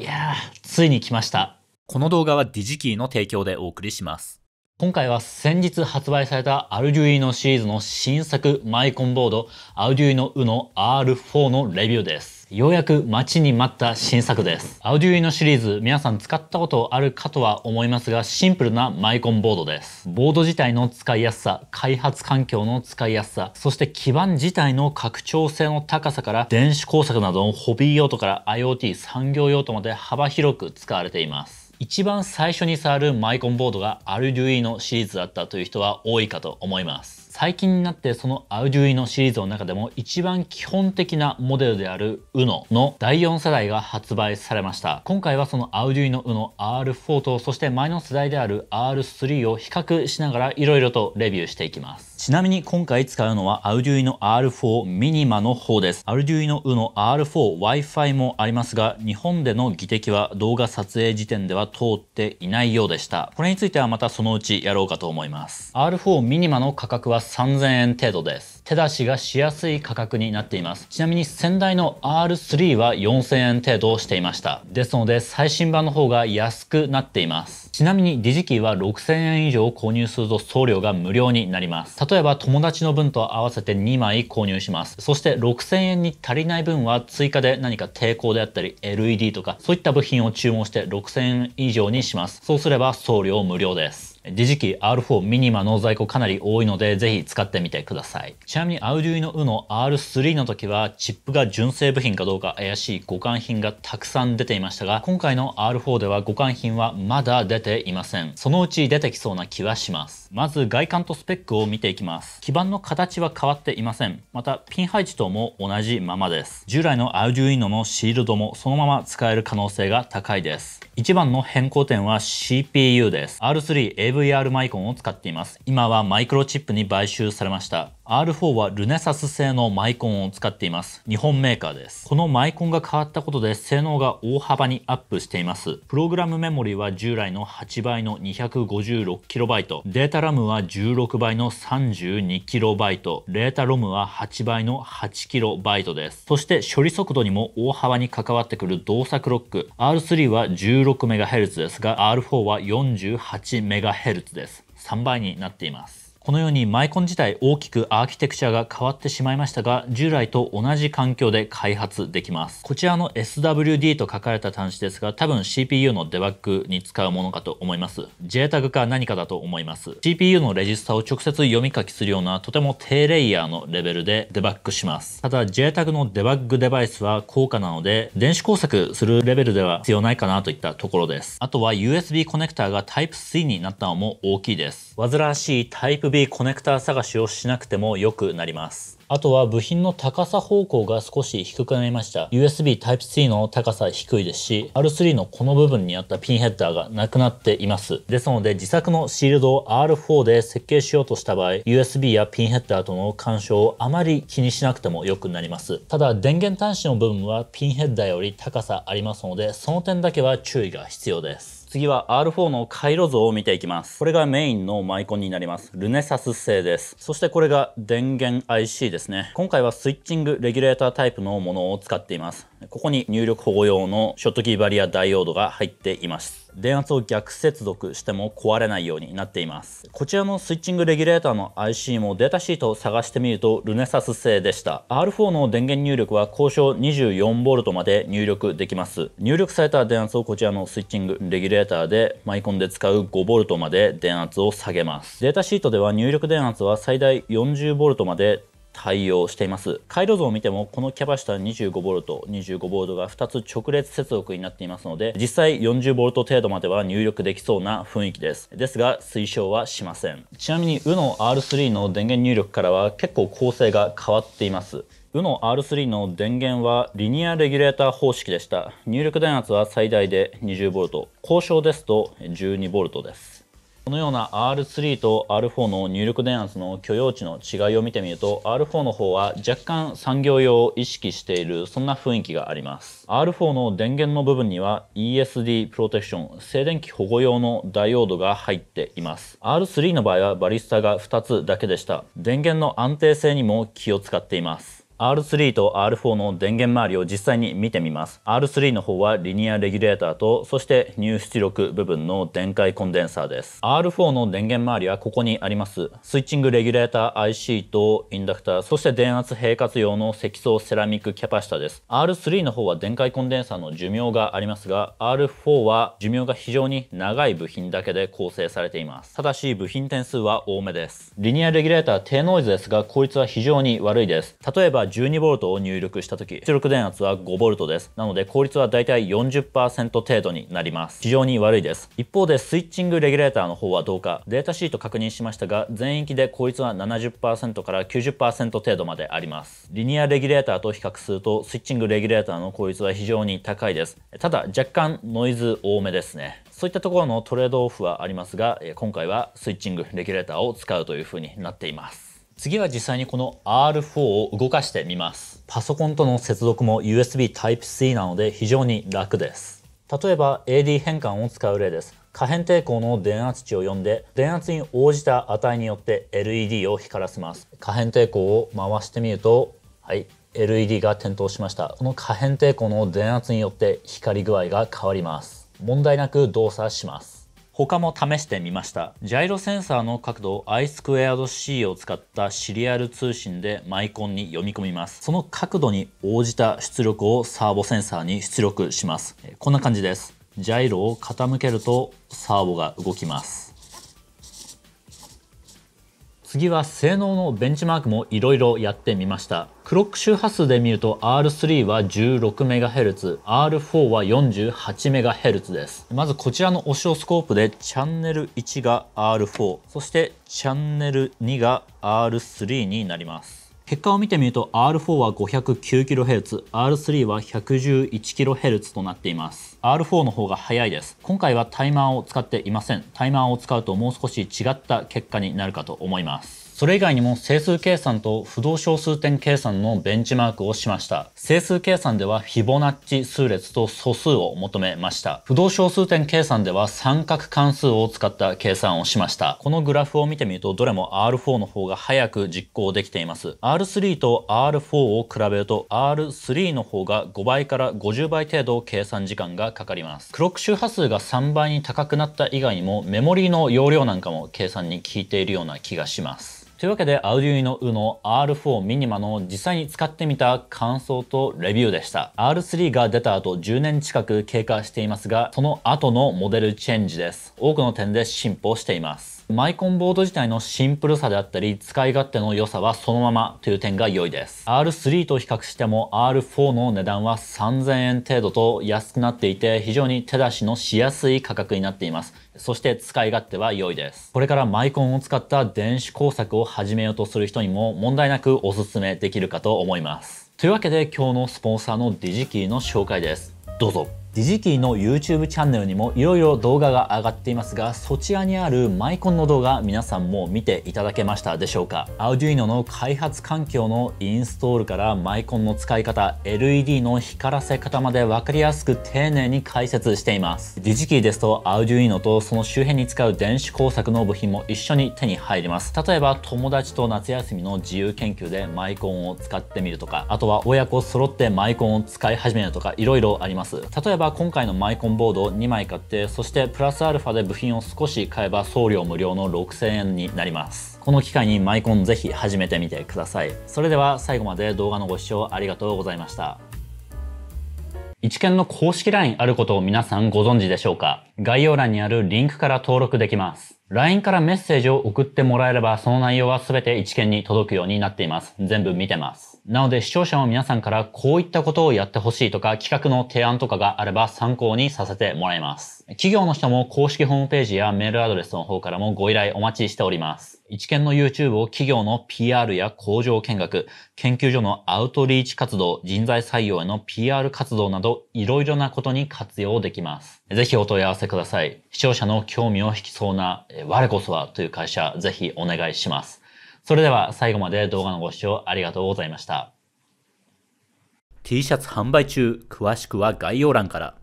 いやー、ついに来ました。この動画はディジキーの提供でお送りします。今回は先日発売されたアルデュイのシリーズの新作マイコンボードアルデュイの U の R4 のレビューです。ようやく待ちに待った新作です。アルデュイのシリーズ皆さん使ったことあるかとは思いますがシンプルなマイコンボードです。ボード自体の使いやすさ、開発環境の使いやすさ、そして基板自体の拡張性の高さから電子工作などのホビー用途から IoT 産業用途まで幅広く使われています。一番最初に触るマイコンボードがアルデュイのシリーズだったという人は多いかと思います最近になってそのアルデュイのシリーズの中でも一番基本的なモデルである UNO の第4世代が発売されました今回はそのアルデュイの UNOR4 とそして前の世代である R3 を比較しながらいろいろとレビューしていきますちなみに今回使うのは Arduino の R4 Minima の方です。Arduino u R4 Wi-Fi もありますが、日本での技的は動画撮影時点では通っていないようでした。これについてはまたそのうちやろうかと思います。R4 Minima の価格は3000円程度です。手出しがしやすい価格になっています。ちなみに先代の R3 は4000円程度していました。ですので最新版の方が安くなっています。ちなみにディジキーは6000円以上購入すると送料が無料になります。例えば友達の分と合わせて2枚購入します。そして6000円に足りない分は追加で何か抵抗であったり LED とかそういった部品を注文して6000円以上にします。そうすれば送料無料です。デジキ R4 ミニマの在庫かなり多いので、ぜひ使ってみてください。ちなみに、アウデュイの U の R3 の時は、チップが純正部品かどうか怪しい互換品がたくさん出ていましたが、今回の R4 では互換品はまだ出ていません。そのうち出てきそうな気はします。まず、外観とスペックを見ていきます。基板の形は変わっていません。また、ピン配置等も同じままです。従来のアウデュイののシールドもそのまま使える可能性が高いです。一番の変更点は CPU です。R3 v r マイコンを使っています。今はマイクロチップに買収されました。R4 はルネサス製のマイコンを使っています。日本メーカーです。このマイコンが変わったことで性能が大幅にアップしています。プログラムメモリは従来の8倍の 256KB、データラムは16倍の 32KB、データロムは8倍の 8KB です。そして処理速度にも大幅に関わってくる動作クロック。R3 は 16MHz ですが、R4 は 48MHz です。3倍になっています。このようにマイコン自体大きくアーキテクチャが変わってしまいましたが従来と同じ環境で開発できますこちらの SWD と書かれた端子ですが多分 CPU のデバッグに使うものかと思います JTAG か何かだと思います CPU のレジスタを直接読み書きするようなとても低レイヤーのレベルでデバッグしますただ JTAG のデバッグデバイスは高価なので電子工作するレベルでは必要ないかなといったところですあとは USB コネクターが Type-C になったのも大きいです煩わしい Type-B u コネクター探しをしなくても良くなります。あとは部品の高さ方向が少し低くなりました。USB Type-C の高さ低いですし、R3 のこの部分にあったピンヘッダーがなくなっています。ですので自作のシールドを R4 で設計しようとした場合、USB やピンヘッダーとの干渉をあまり気にしなくても良くなります。ただ電源端子の部分はピンヘッダーより高さありますので、その点だけは注意が必要です。次は R4 の回路像を見ていきます。これがメインのマイコンになります。ルネサス製です。そしてこれが電源 IC ですね。今回はスイッチングレギュレータータイプのものを使っています。ここに入力保護用のショットキーバリアダイオードが入っています。電圧を逆接続しても壊れないようになっていますこちらのスイッチングレギュレーターの IC もデータシートを探してみるとルネサス製でした R4 の電源入力は交渉 24V まで入力できます入力された電圧をこちらのスイッチングレギュレーターでマイコンで使う 5V まで電圧を下げますデータシートでは入力電圧は最大 40V まで対応しています回路図を見てもこのキャパシタ 25V25V が2つ直列接続になっていますので実際 40V 程度までは入力できそうな雰囲気ですですが推奨はしませんちなみに UNO R3 の電源入力からは結構構成が変わっています UNO R3 の電源はリニアレギュレーター方式でした入力電圧は最大で 20V 交渉ですと 12V ですこのような R3 と R4 の入力電圧の許容値の違いを見てみると R4 の方は若干産業用を意識しているそんな雰囲気があります R4 の電源の部分には ESD プロテクション静電気保護用のダイオードが入っています R3 の場合はバリスタが2つだけでした電源の安定性にも気を使っています R3 と R4 の電源周りを実際に見てみます R3 の方はリニアレギュレーターとそして入出力部分の電解コンデンサーです R4 の電源周りはここにありますスイッチングレギュレーター IC とインダクターそして電圧平滑用の積層セラミックキャパシタです R3 の方は電解コンデンサーの寿命がありますが R4 は寿命が非常に長い部品だけで構成されていますただし部品点数は多めですリニアレギュレーター低ノイズですが効率は非常に悪いです例えば 12V を入力した時出力電圧は 5V ですなので効率はだいたい40%程度になります非常に悪いです一方でスイッチングレギュレーターの方はどうかデータシート確認しましたが全域で効率は70%から90%程度までありますリニアレギュレーターと比較するとスイッチングレギュレーターの効率は非常に高いですただ若干ノイズ多めですねそういったところのトレードオフはありますが今回はスイッチングレギュレーターを使うというふうになっています次は実際にこの R4 を動かしてみます。パソコンとの接続も USB Type-C なので非常に楽です。例えば AD 変換を使う例です。可変抵抗の電圧値を読んで電圧に応じた値によって LED を光らせます。可変抵抗を回してみると、はい、LED が点灯しました。この可変抵抗の電圧によって光り具合が変わります。問題なく動作します。他も試してみました。ジャイロセンサーの角度 i スクエアド C を使ったシリアル通信でマイコンに読み込みます。その角度に応じた出力をサーボセンサーに出力します。こんな感じです。ジャイロを傾けるとサーボが動きます。次は性能のベンチマークもいろいろやってみました。クロック周波数で見ると R3 は 16MHz、R4 は 48MHz です。まずこちらのオシオスコープでチャンネル1が R4、そしてチャンネル2が R3 になります。結果を見てみると R4 は 509kHz、R3 は 111kHz となっています。R4 の方が早いです。今回はタイマーを使っていません。タイマーを使うともう少し違った結果になるかと思います。それ以外にも整数計算と不動小数点計算のベンチマークをしました。整数計算ではフィボナッチ数列と素数を求めました。不動小数点計算では三角関数を使った計算をしました。このグラフを見てみるとどれも R4 の方が早く実行できています。R3 と R4 を比べると R3 の方が5倍から50倍程度計算時間がかかります。クロック周波数が3倍に高くなった以外にもメモリーの容量なんかも計算に効いているような気がします。というわけで、アウディの u の R4 ミニマの実際に使ってみた感想とレビューでした。R3 が出た後10年近く経過していますが、その後のモデルチェンジです。多くの点で進歩しています。マイコンボード自体のシンプルさであったり使い勝手の良さはそのままという点が良いです R3 と比較しても R4 の値段は3000円程度と安くなっていて非常に手出しのしやすい価格になっていますそして使い勝手は良いですこれからマイコンを使った電子工作を始めようとする人にも問題なくおすすめできるかと思いますというわけで今日のスポンサーのディジキーの紹介ですどうぞディジキーの YouTube チャンネルにもいろいろ動画が上がっていますが、そちらにあるマイコンの動画、皆さんも見ていただけましたでしょうかアウデュイノの開発環境のインストールからマイコンの使い方、LED の光らせ方まで分かりやすく丁寧に解説しています。ディジキーですとアウデュイノとその周辺に使う電子工作の部品も一緒に手に入ります。例えば友達と夏休みの自由研究でマイコンを使ってみるとか、あとは親子揃ってマイコンを使い始めるとか、いろいろあります。例えば今回のマイコンボードを2枚買ってそしてプラスアルファで部品を少し買えば送料無料の6000円になりますこの機会にマイコンぜひ始めてみてくださいそれでは最後まで動画のご視聴ありがとうございました一見の公式 LINE あることを皆さんご存知でしょうか概要欄にあるリンクから登録できます。LINE からメッセージを送ってもらえればその内容は全て一見に届くようになっています。全部見てます。なので視聴者の皆さんからこういったことをやってほしいとか企画の提案とかがあれば参考にさせてもらいます。企業の人も公式ホームページやメールアドレスの方からもご依頼お待ちしております。一見の YouTube を企業の PR や工場見学、研究所のアウトリーチ活動、人材採用への PR 活動などいろいろなことに活用できます。ぜひお問い合わせください。視聴者の興味を引きそうな我こそはという会社ぜひお願いします。それでは最後まで動画のご視聴ありがとうございました。T シャツ販売中、詳しくは概要欄から。